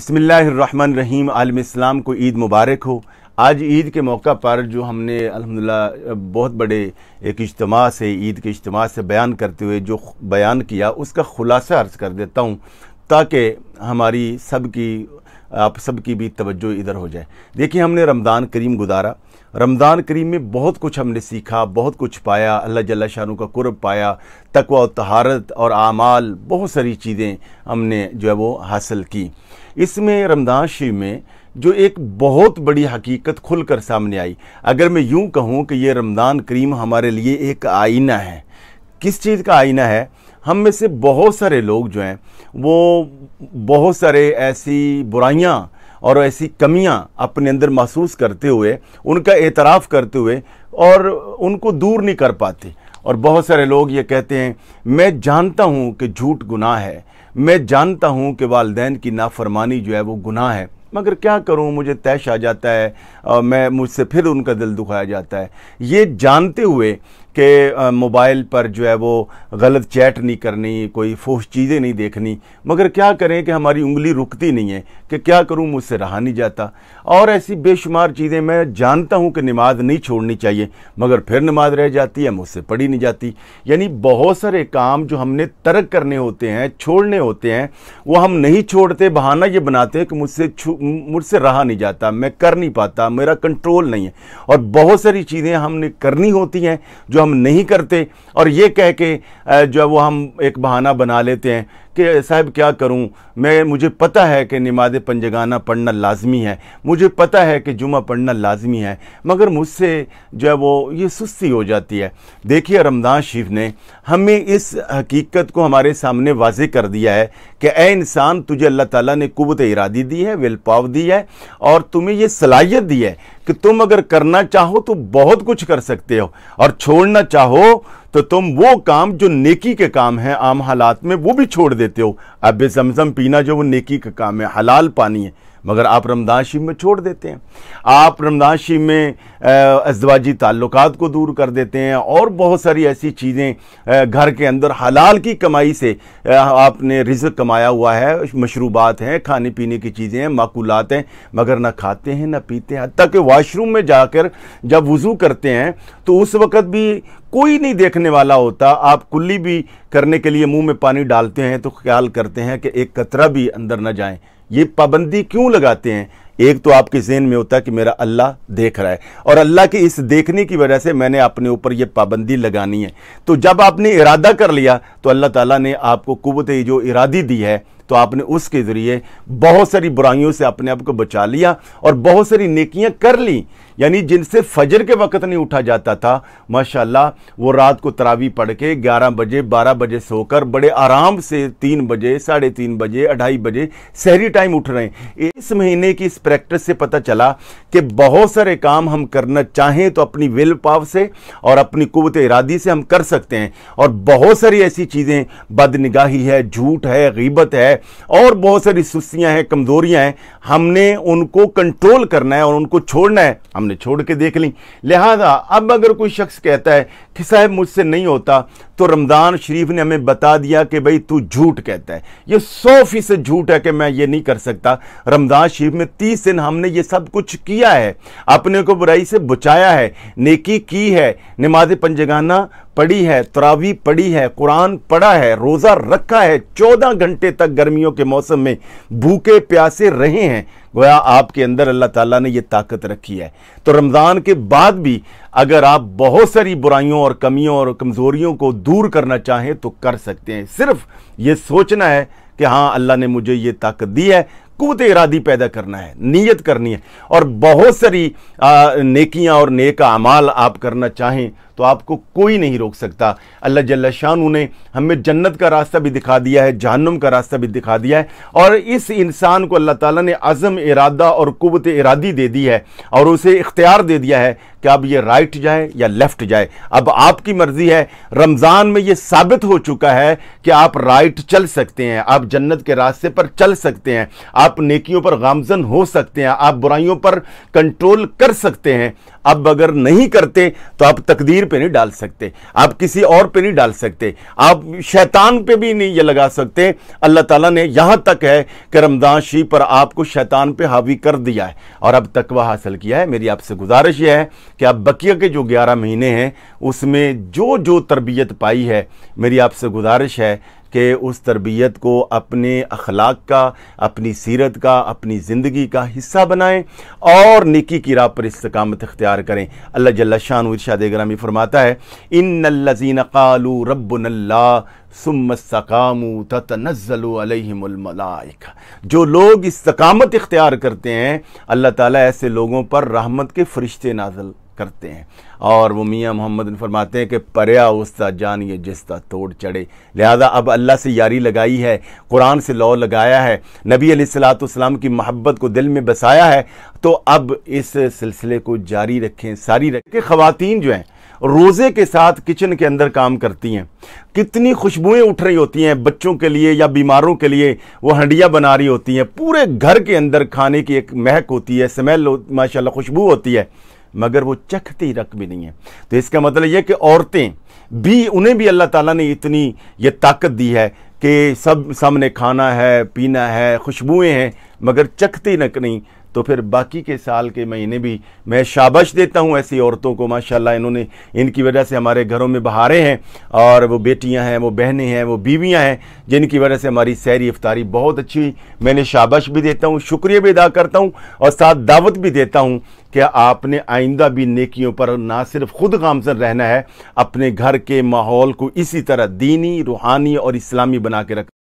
बसमीम आलम इस्लाम को ईद मुबारक हो आज ईद के मौका पर जो हमने अल्हम्दुलिल्लाह बहुत बड़े एक इज्तम से ईद के इज्तम से बयान करते हुए जो बयान किया उसका ख़ुलासा अर्ज़ कर देता हूँ ताकि हमारी सब की आप सब की भी तवज्जो इधर हो जाए देखिए हमने रमज़ान करीम गुजारा रमज़ान करीम में बहुत कुछ हमने सीखा बहुत कुछ पाया अल्लाह जल्ला शाह का कुरब पाया तकवा तहारत और आमाल बहुत सारी चीज़ें हमने जो है वो हासिल की इसमें रमज़ान शिव में जो एक बहुत बड़ी हकीकत खुलकर सामने आई अगर मैं यूँ कहूँ कि ये रमज़ान करीम हमारे लिए एक आईना है किस चीज़ का आईना है हम में से बहुत सारे लोग जो हैं वो बहुत सारे ऐसी बुराइयाँ और ऐसी कमियाँ अपने अंदर महसूस करते हुए उनका एतराफ़ करते हुए और उनको दूर नहीं कर पाते और बहुत सारे लोग ये कहते हैं मैं जानता हूँ कि झूठ गुनाह है मैं जानता हूँ कि वालदेन की नाफरमानी जो है वो गुनाह है मगर क्या करूं मुझे तैश आ जाता है और मैं मुझसे फिर उनका दिल दुखाया जाता है ये जानते हुए कि मोबाइल पर जो है वो गलत चैट नहीं करनी कोई फोश चीज़ें नहीं देखनी मगर क्या करें कि हमारी उंगली रुकती नहीं है कि क्या करूं मुझसे रहा नहीं जाता और ऐसी बेशुमार चीज़ें मैं जानता हूं कि नमाज नहीं छोड़नी चाहिए मगर फिर नमाज रह जाती है मुझसे पढ़ी नहीं जाती यानी बहुत सारे काम जो हमने तर्क करने होते हैं छोड़ने होते हैं वो हम नहीं छोड़ते बहाना ये बनाते हैं कि मुझसे मुझसे रहा नहीं जाता मैं कर नहीं पाता मेरा कंट्रोल नहीं है और बहुत सारी चीज़ें हमने करनी होती हैं जो हम हम नहीं करते और ये कह के जो है वो हम एक बहाना बना लेते हैं कि साहब क्या करूं मैं मुझे पता है कि नमाज पंजगाना पढ़ना लाजमी है मुझे पता है कि जुमा पढ़ना लाजमी है मगर मुझसे जो है वो ये सुस्ती हो जाती है देखिए रमदान शरीफ ने हमें इस हकीकत को हमारे सामने वाज कर दिया है कि ए इंसान तुझे अल्लाह ताला ने कुत इरादी दी है विल पाव दी है और तुम्हें ये सलाहियत दी है कि तुम अगर करना चाहो तो बहुत कुछ कर सकते हो और छोड़ना चाहो तो तुम वो काम जो नेकी के काम है आम हालात में वो भी छोड़ देते हो अब जमजम पीना जो वो नेकी का काम है हलाल पानी है मगर आप रमदान शिव में छोड़ देते हैं आप रमदान शिव में अजवाजी ताल्लुक को दूर कर देते हैं और बहुत सारी ऐसी चीज़ें घर के अंदर हलाल की कमाई से आपने रिजक कमाया हुआ है मशरूबात हैं खाने पीने की चीज़ें हैं माकूलात हैं मगर ना खाते हैं ना पीते हैं हती कि वाशरूम में जाकर जब वज़ू करते हैं तो उस वक़्त भी कोई नहीं देखने वाला होता आप कुल्ली भी करने के लिए मुंह में पानी डालते हैं तो ख्याल करते हैं कि एक कतरा भी अंदर ना जाए ये पाबंदी क्यों लगाते हैं एक तो आपके जहन में होता है कि मेरा अल्लाह देख रहा है और अल्लाह के इस देखने की वजह से मैंने अपने ऊपर ये पाबंदी लगानी है तो जब आपने इरादा कर लिया तो अल्लाह ताला ने आपको कुबत जो इरादी दी है तो आपने उसके ज़रिए बहुत सारी बुराइयों से अपने आप को बचा लिया और बहुत सारी नेकियां कर ली यानी जिनसे फजर के वक्त नहीं उठा जाता था माशाला वो रात को तरावी पढ़ के ग्यारह बजे बारह बजे सोकर बड़े आराम से तीन बजे साढ़े तीन बजे अढ़ाई बजे शहरी टाइम उठ रहे हैं इस महीने की इस प्रैक्टिस से पता चला कि बहुत सारे काम हम करना चाहें तो अपनी विल पाव से और अपनी कुत इरादी से हम कर सकते हैं और बहुत सारी ऐसी चीज़ें बदनिगाही है झूठ है गीबत है और बहुत सारी सुस्तियां हैं कमजोरियां हैं हमने उनको कंट्रोल करना है और उनको छोड़ना है हमने छोड़ के देख ली लिहाजा अब अगर कोई शख्स कहता है कि साहब मुझसे नहीं होता तो रमज़ान शरीफ ने हमें बता दिया कि भाई तू झूठ कहता है ये सौ फीसद झूठ है कि मैं ये नहीं कर सकता रमज़ान शरीफ में तीस दिन हमने ये सब कुछ किया है अपने को बुराई से बचाया है नेकी की है नमाज पंजगाना पढ़ी है तरावी पढ़ी है कुरान पढ़ा है रोज़ा रखा है चौदह घंटे तक गर्मियों के मौसम में भूखे प्यासे रहे हैं गोया आपके अंदर अल्लाह ताला ने ये ताकत रखी है तो रमज़ान के बाद भी अगर आप बहुत सारी बुराइयों और कमियों और कमज़ोरियों को दूर करना चाहें तो कर सकते हैं सिर्फ ये सोचना है कि हाँ अल्लाह ने मुझे ये ताकत दी है कुत इरादी पैदा करना है नीयत करनी है और बहुत सारी नेकियां और नेक अमाल आप करना चाहें तो आपको कोई नहीं रोक सकता अल्लाह जल्ला शाह ने हमें जन्नत का रास्ता भी दिखा दिया है जहनम का रास्ता भी दिखा दिया है और इस इंसान को अल्लाह ताला ने अज़म इरादा और कुत इरादी दे दी है और उसे इख्तियार दे दिया है कि अब ये राइट जाए या लेफ़्ट जाए अब आपकी मर्ज़ी है रमज़ान में ये साबित हो चुका है कि आप राइट चल सकते हैं आप जन्नत के रास्ते पर चल सकते हैं आप नेकियों पर गामजन हो सकते हैं आप बुराइयों पर कंट्रोल कर सकते हैं अब अगर नहीं करते तो आप तकदीर पे नहीं डाल सकते आप किसी और पे नहीं डाल सकते आप शैतान पे भी नहीं ये लगा सकते अल्लाह ताला ने यहाँ तक है कि रमज़ान शी पर आपको शैतान पे हावी कर दिया है और अब तकवा हासिल किया है मेरी आपसे गुजारिश यह है कि आप बकिया के जो ग्यारह महीने हैं उसमें जो जो तरबियत पाई है मेरी आपसे गुजारिश है कि उस तरबियत को अपने अखलाक का अपनी सीरत का अपनी ज़िंदगी का हिस्सा बनाएं और निकी की राह पर इस्तकामत अख्तियार करें अल्लाह जल्ला शान ग्रामी फरमाता है इन नजीन कालू रबनल्ला सुमसकामू तनज़लमलाइक जो लोग इस्तकामत इख्तियार करते हैं अल्लाह ताली ऐसे लोगों पर रहमत के फ़रिश्ते नाजल करते हैं और वो मियाँ मोहम्मद फरमाते हैं कि पर्या उसका जान ये जिस्ता तोड़ चढ़े लिहाजा अब अल्लाह से यारी लगाई है कुरान से लॉ लगाया है नबी सलाम की महब्बत को दिल में बसाया है तो अब इस सिलसिले को जारी रखें सारी रखें खुतिन जो हैं रोज़े के साथ किचन के अंदर काम करती हैं कितनी खुशबुएं उठ रही होती हैं बच्चों के लिए या बीमारों के लिए वो हंडिया बना रही होती हैं पूरे घर के अंदर खाने की एक महक होती है स्मेल माशाल्लाह खुशबू होती है मगर वो चखती भी नहीं है तो इसका मतलब यह कि औरतें भी उन्हें भी अल्लाह ताला ने इतनी ये ताकत दी है कि सब सामने खाना है पीना है खुशबुएं हैं मगर चखती नक नहीं तो फिर बाकी के साल के महीने भी मैं शाबाश देता हूँ ऐसी औरतों को माशाल्लाह इन्होंने इनकी वजह से हमारे घरों में बहारें हैं और वो बेटियाँ हैं वो बहनें हैं वो बीवियाँ हैं जिनकी वजह से हमारी सैरी इफ्तारी बहुत अच्छी हुई मैंने शाबाश भी देता हूँ शुक्रिया भी अदा करता हूँ और साथ दावत भी देता हूँ कि आपने आइंदा भी नेकियों पर ना सिर्फ खुद गामजन रहना है अपने घर के माहौल को इसी तरह दीनी रूहानी और इस्लामी बना के रख